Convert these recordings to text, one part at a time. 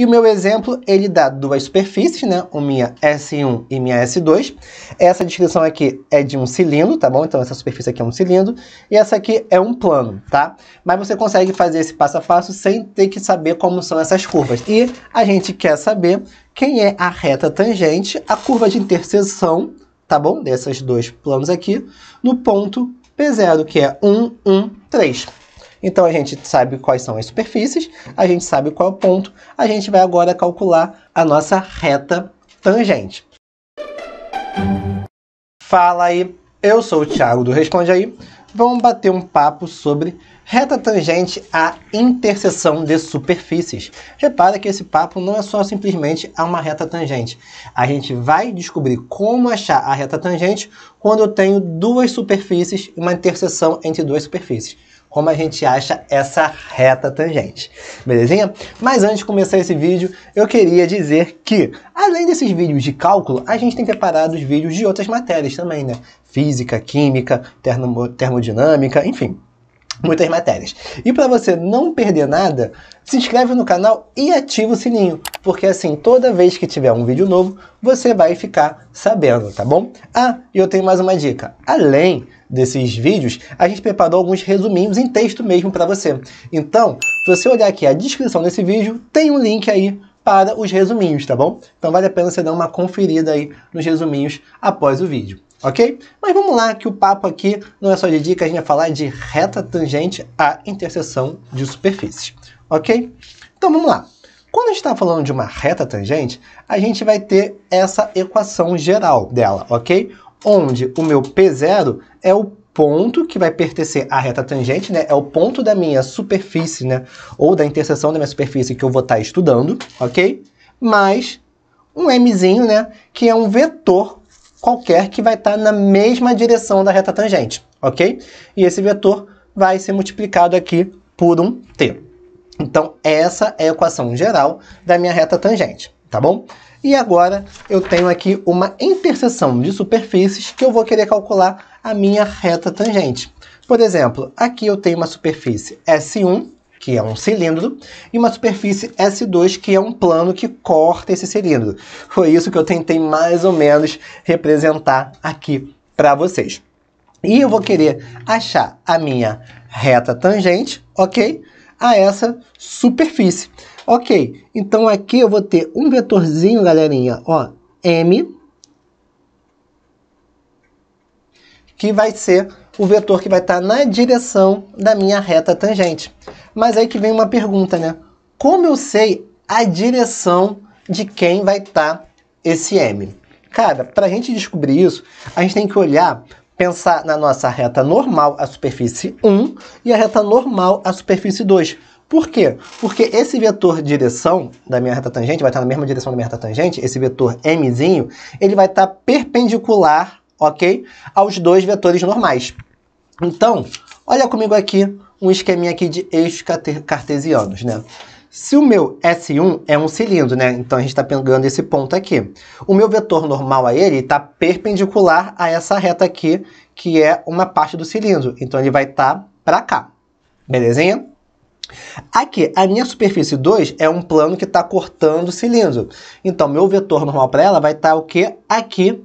E o meu exemplo, ele dá duas superfícies, né? O minha S1 e minha S2. Essa descrição aqui é de um cilindro, tá bom? Então essa superfície aqui é um cilindro. E essa aqui é um plano, tá? Mas você consegue fazer esse passo a passo sem ter que saber como são essas curvas. E a gente quer saber quem é a reta tangente, a curva de interseção, tá bom? Desses dois planos aqui, no ponto P0, que é 1, 1, 3. Então a gente sabe quais são as superfícies, a gente sabe qual é o ponto, a gente vai agora calcular a nossa reta tangente. Fala aí, eu sou o Thiago do Responde Aí. Vamos bater um papo sobre reta tangente à interseção de superfícies. Repara que esse papo não é só simplesmente a uma reta tangente. A gente vai descobrir como achar a reta tangente quando eu tenho duas superfícies, uma interseção entre duas superfícies como a gente acha essa reta tangente, belezinha? Mas antes de começar esse vídeo, eu queria dizer que, além desses vídeos de cálculo, a gente tem preparado os vídeos de outras matérias também, né? Física, química, termo, termodinâmica, enfim, muitas matérias. E para você não perder nada, se inscreve no canal e ativa o sininho, porque assim, toda vez que tiver um vídeo novo, você vai ficar sabendo, tá bom? Ah, e eu tenho mais uma dica. Além desses vídeos, a gente preparou alguns resuminhos em texto mesmo para você. Então, se você olhar aqui a descrição desse vídeo, tem um link aí para os resuminhos, tá bom? Então vale a pena você dar uma conferida aí nos resuminhos após o vídeo ok? Mas vamos lá, que o papo aqui não é só de dicas, a gente vai falar de reta tangente à interseção de superfícies, ok? Então vamos lá. Quando a gente está falando de uma reta tangente, a gente vai ter essa equação geral dela, ok? onde o meu P0 é o ponto que vai pertencer à reta tangente, né? É o ponto da minha superfície, né? Ou da interseção da minha superfície que eu vou estar tá estudando, ok? Mais um mzinho, né? Que é um vetor qualquer que vai estar tá na mesma direção da reta tangente, ok? E esse vetor vai ser multiplicado aqui por um t. Então, essa é a equação geral da minha reta tangente, tá bom? E agora eu tenho aqui uma interseção de superfícies que eu vou querer calcular a minha reta tangente. Por exemplo, aqui eu tenho uma superfície S1, que é um cilindro, e uma superfície S2, que é um plano que corta esse cilindro. Foi isso que eu tentei mais ou menos representar aqui para vocês. E eu vou querer achar a minha reta tangente, ok? a essa superfície. Ok, então aqui eu vou ter um vetorzinho, galerinha, ó, M, que vai ser o vetor que vai estar tá na direção da minha reta tangente. Mas aí que vem uma pergunta, né? Como eu sei a direção de quem vai estar tá esse M? Cara, para a gente descobrir isso, a gente tem que olhar pensar na nossa reta normal, à superfície 1, e a reta normal, à superfície 2. Por quê? Porque esse vetor direção da minha reta tangente vai estar na mesma direção da minha reta tangente, esse vetor mzinho, ele vai estar perpendicular, ok? Aos dois vetores normais. Então, olha comigo aqui um esqueminha aqui de eixos cartesianos, né? Se o meu S1 é um cilindro, né? Então a gente está pegando esse ponto aqui. O meu vetor normal a ele está perpendicular a essa reta aqui, que é uma parte do cilindro. Então ele vai estar tá para cá. Belezinha? Aqui, a minha superfície 2 é um plano que está cortando o cilindro. Então, meu vetor normal para ela vai estar tá, o quê? Aqui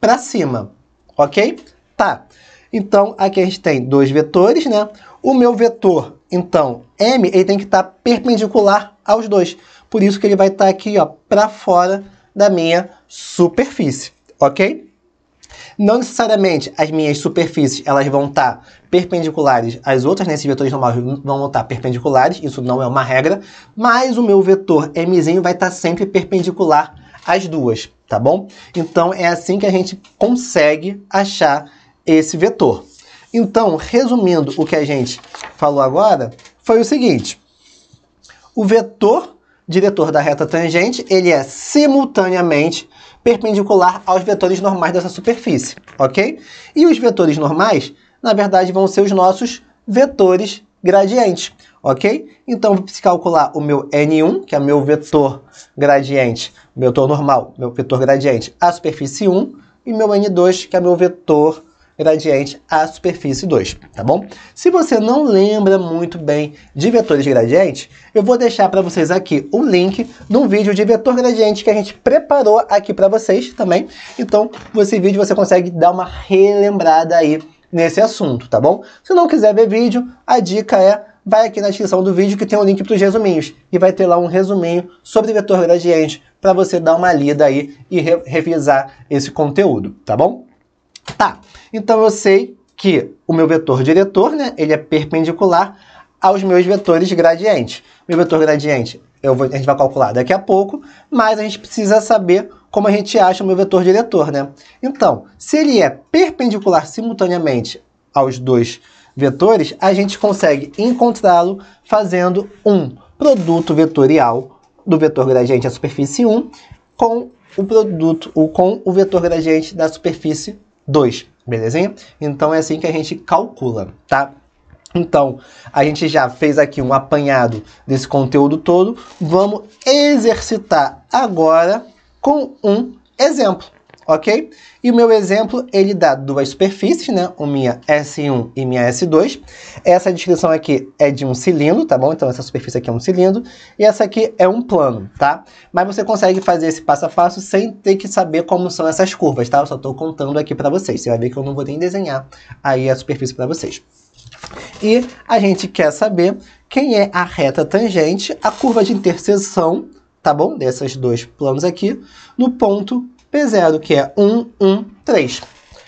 para cima. Ok? Tá. Então, aqui a gente tem dois vetores, né? O meu vetor, então, M ele tem que estar tá perpendicular aos dois. Por isso que ele vai estar tá aqui para fora da minha superfície, ok? Não necessariamente as minhas superfícies elas vão estar tá perpendiculares às outras, né? Esses vetores normais vão estar tá perpendiculares, isso não é uma regra, mas o meu vetor m vai estar tá sempre perpendicular às duas, tá bom? Então é assim que a gente consegue achar esse vetor. Então, resumindo o que a gente falou agora, foi o seguinte. O vetor diretor da reta tangente, ele é simultaneamente perpendicular aos vetores normais dessa superfície, ok? E os vetores normais, na verdade, vão ser os nossos vetores gradientes, ok? Então, vou calcular o meu N1, que é meu vetor gradiente, meu vetor normal, meu vetor gradiente, a superfície 1, e meu N2, que é meu vetor gradiente à superfície 2, tá bom? Se você não lembra muito bem de vetores de gradiente, eu vou deixar para vocês aqui o link de um vídeo de vetor gradiente que a gente preparou aqui para vocês também. Então, nesse vídeo você consegue dar uma relembrada aí nesse assunto, tá bom? Se não quiser ver vídeo, a dica é vai aqui na descrição do vídeo que tem o um link para os resuminhos e vai ter lá um resuminho sobre vetor gradiente para você dar uma lida aí e re revisar esse conteúdo, tá bom? Tá, então eu sei que o meu vetor diretor, né, ele é perpendicular aos meus vetores gradientes. Meu vetor gradiente vou, a gente vai calcular daqui a pouco, mas a gente precisa saber como a gente acha o meu vetor diretor, né? Então, se ele é perpendicular simultaneamente aos dois vetores, a gente consegue encontrá-lo fazendo um produto vetorial do vetor gradiente à superfície 1 com o produto, ou com o vetor gradiente da superfície 2, belezinha? Então é assim que a gente calcula, tá? Então, a gente já fez aqui um apanhado desse conteúdo todo. Vamos exercitar agora com um exemplo ok? E o meu exemplo, ele dá duas superfícies, né? O minha S1 e minha S2. Essa descrição aqui é de um cilindro, tá bom? Então essa superfície aqui é um cilindro. E essa aqui é um plano, tá? Mas você consegue fazer esse passo a passo sem ter que saber como são essas curvas, tá? Eu só estou contando aqui para vocês. Você vai ver que eu não vou nem desenhar aí a superfície para vocês. E a gente quer saber quem é a reta tangente, a curva de interseção, tá bom? Desses dois planos aqui, no ponto P0, que é 1, 1, 3.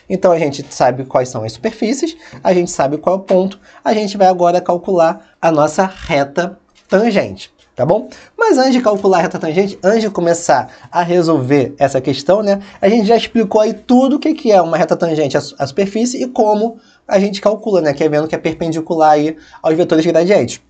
Então a gente sabe quais são as superfícies, a gente sabe qual é o ponto, a gente vai agora calcular a nossa reta tangente, tá bom? Mas antes de calcular a reta tangente, antes de começar a resolver essa questão, né, a gente já explicou aí tudo o que é uma reta tangente à superfície e como a gente calcula, né, que é vendo que é perpendicular aí aos vetores gradientes.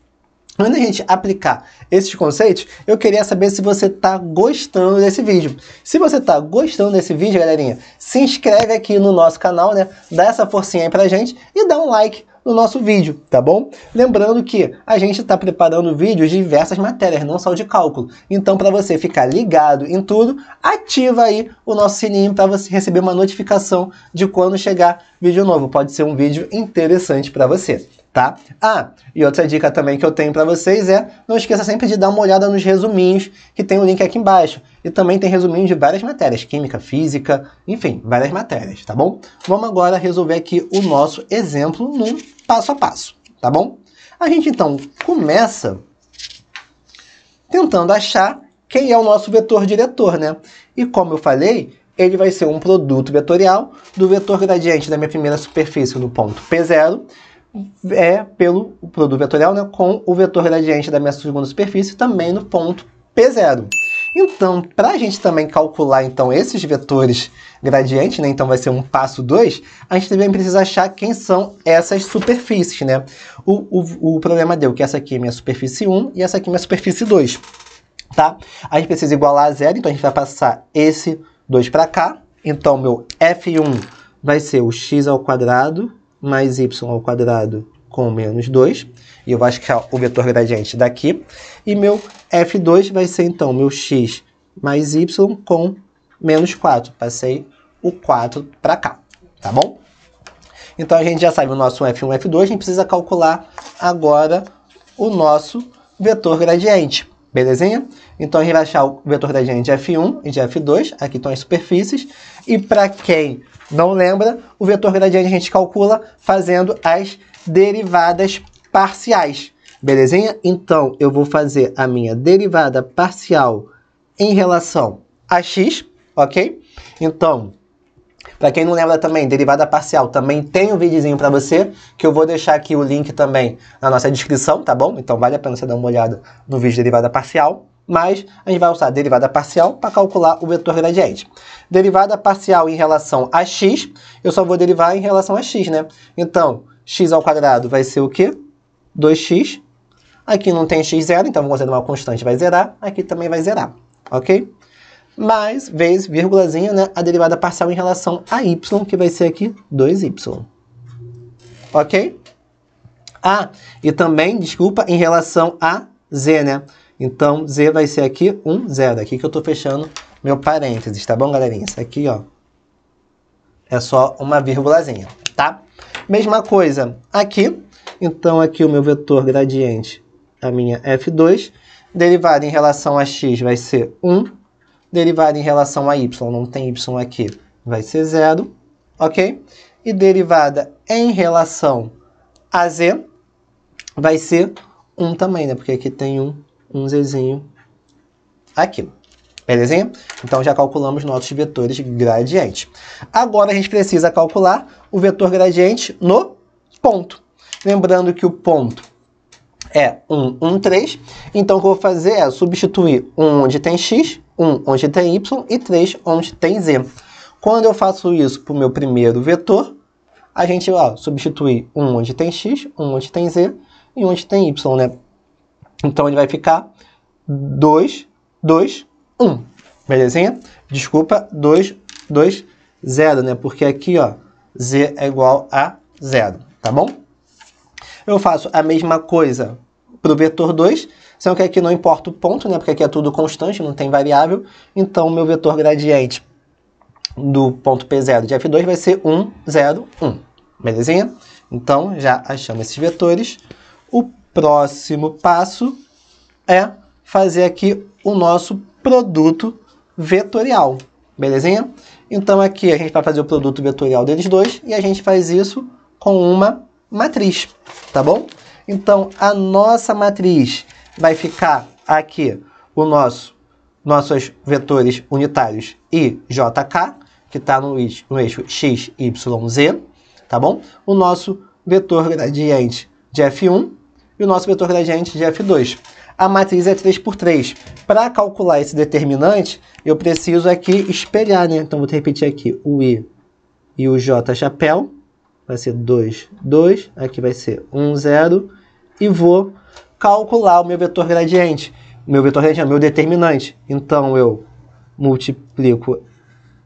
Quando a gente aplicar esses conceitos, eu queria saber se você está gostando desse vídeo. Se você está gostando desse vídeo, galerinha, se inscreve aqui no nosso canal, né? Dá essa forcinha aí pra gente e dá um like no nosso vídeo, tá bom? Lembrando que a gente está preparando vídeos de diversas matérias, não só de cálculo. Então, para você ficar ligado em tudo, ativa aí o nosso sininho para você receber uma notificação de quando chegar vídeo novo. Pode ser um vídeo interessante para você. Tá? Ah, e outra dica também que eu tenho para vocês é não esqueça sempre de dar uma olhada nos resuminhos que tem o link aqui embaixo. E também tem resuminho de várias matérias, química, física, enfim, várias matérias, tá bom? Vamos agora resolver aqui o nosso exemplo num passo a passo, tá bom? A gente então começa tentando achar quem é o nosso vetor diretor, né? E como eu falei, ele vai ser um produto vetorial do vetor gradiente da minha primeira superfície no ponto P0 é pelo produto vetorial né, com o vetor gradiente da minha segunda superfície também no ponto P0. Então, para a gente também calcular então esses vetores gradientes, né? Então vai ser um passo 2, a gente também precisa achar quem são essas superfícies, né? O, o, o problema deu que essa aqui é minha superfície 1 um, e essa aqui é minha superfície 2, tá? A gente precisa igualar a zero, então a gente vai passar esse 2 para cá. Então meu F1 vai ser o x ao quadrado mais y ao quadrado com menos 2, e eu vou achar o vetor gradiente daqui, e meu F2 vai ser então meu x mais y com menos 4. Passei o 4 para cá, tá bom? Então a gente já sabe o nosso F1 F2, a gente precisa calcular agora o nosso vetor gradiente, belezinha? Então a gente vai achar o vetor gradiente de F1 e de F2, aqui estão as superfícies, e para quem não lembra, o vetor gradiente a gente calcula fazendo as derivadas parciais. Belezinha? Então, eu vou fazer a minha derivada parcial em relação a x, ok? Então, para quem não lembra também, derivada parcial, também tem um videozinho para você, que eu vou deixar aqui o link também na nossa descrição, tá bom? Então vale a pena você dar uma olhada no vídeo de derivada parcial, mas a gente vai usar derivada parcial para calcular o vetor gradiente. Derivada parcial em relação a x, eu só vou derivar em relação a x, né? Então, x ao quadrado vai ser o quê? 2x. Aqui não tem x zero, então vou considerar uma constante, vai zerar. Aqui também vai zerar, ok? Mais, vezes, vírgulazinha, né? A derivada parcial em relação a y, que vai ser aqui 2y. Ok? Ah, e também, desculpa, em relação a z, né? Então, z vai ser aqui 1, 0. Aqui que eu estou fechando meu parênteses, tá bom, galerinha? Isso aqui, ó, é só uma vírgulazinha, tá? Mesma coisa aqui. Então, aqui o meu vetor gradiente, a minha F2. Derivada em relação a x vai ser 1. Derivada em relação a y, não tem y aqui, vai ser 0. Ok? E derivada em relação a z vai ser 1 também, né? Porque aqui tem um, um zzinho aqui. Belezinha? Então já calculamos nossos vetores gradiente. Agora a gente precisa calcular o vetor gradiente no ponto. Lembrando que o ponto é 1, 1, 3. Então o que eu vou fazer é substituir 1 onde tem x, 1 onde tem y e 3 onde tem z. Quando eu faço isso para o meu primeiro vetor, a gente vai substituir 1 onde tem x, 1 onde tem z e onde tem y, né? Então ele vai ficar 2, 2, 1. Belezinha? Desculpa, 2, 2, 0, né? Porque aqui, ó, z é igual a 0, tá bom? Eu faço a mesma coisa para o vetor 2, sendo que aqui não importa o ponto, né? Porque aqui é tudo constante, não tem variável. Então, meu vetor gradiente do ponto P0 de F2 vai ser 1, 0, 1. Belezinha? Então, já achamos esses vetores. O próximo passo é fazer aqui o nosso produto vetorial, belezinha? Então aqui a gente vai fazer o produto vetorial deles dois e a gente faz isso com uma matriz, tá bom? Então a nossa matriz vai ficar aqui o nosso nossos vetores unitários i, j, k, que está no, no eixo x, y, z, tá bom? O nosso vetor gradiente de f1 e o nosso vetor gradiente de f2 a matriz é 3 por 3. Para calcular esse determinante, eu preciso aqui espelhar, né? Então, vou repetir aqui, o I e o J chapéu, vai ser 2, 2, aqui vai ser 1, 0, e vou calcular o meu vetor gradiente. O meu vetor gradiente é o meu determinante. Então, eu multiplico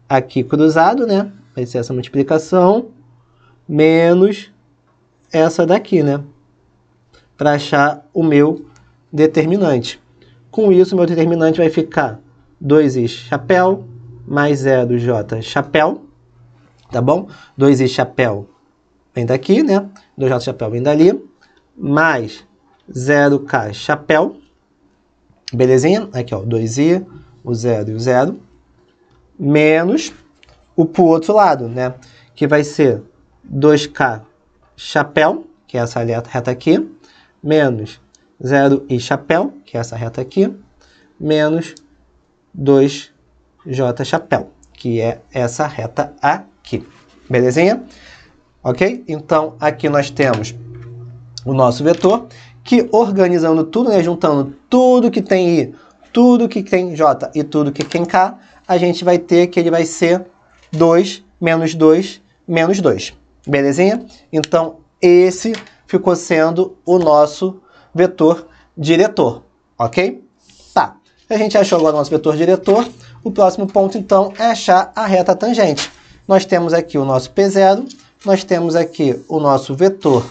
aqui cruzado, né? Vai ser essa multiplicação, menos essa daqui, né? Para achar o meu determinante. Com isso, meu determinante vai ficar 2i chapéu mais 0 j chapéu, tá bom? 2i chapéu vem daqui, né? 2j chapéu vem dali, mais 0k chapéu, belezinha? Aqui, ó, 2i, o 0 e o 0, menos o pro outro lado, né? Que vai ser 2k chapéu, que é essa reta aqui, menos 0 e chapéu, que é essa reta aqui, menos 2J chapéu, que é essa reta aqui. Belezinha? Ok? Então, aqui nós temos o nosso vetor, que organizando tudo, né, juntando tudo que tem i, tudo que tem j e tudo que tem k, a gente vai ter que ele vai ser 2 menos 2 menos 2. Belezinha? Então, esse ficou sendo o nosso vetor diretor, ok? Tá, a gente achou agora o nosso vetor diretor, o próximo ponto então é achar a reta tangente. Nós temos aqui o nosso P0, nós temos aqui o nosso vetor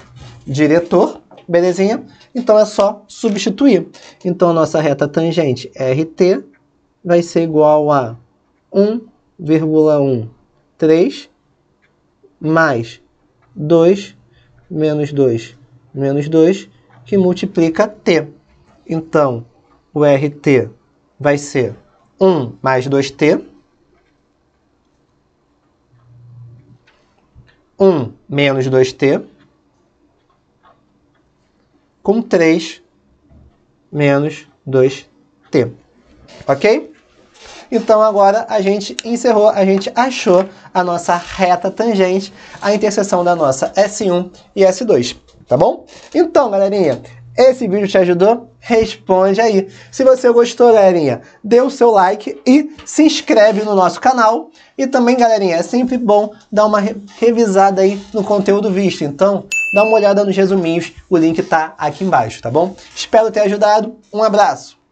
diretor, belezinha? Então é só substituir. Então a nossa reta tangente RT vai ser igual a 1,13 mais 2 menos 2 menos 2 que multiplica t. Então, o RT vai ser 1 mais 2t, 1 menos 2t, com 3 menos 2t. Ok? Então agora a gente encerrou, a gente achou a nossa reta tangente, a interseção da nossa S1 e S2 tá bom? Então, galerinha, esse vídeo te ajudou? Responde aí. Se você gostou, galerinha, dê o seu like e se inscreve no nosso canal. E também, galerinha, é sempre bom dar uma revisada aí no conteúdo visto. Então, dá uma olhada nos resuminhos, o link tá aqui embaixo, tá bom? Espero ter ajudado. Um abraço.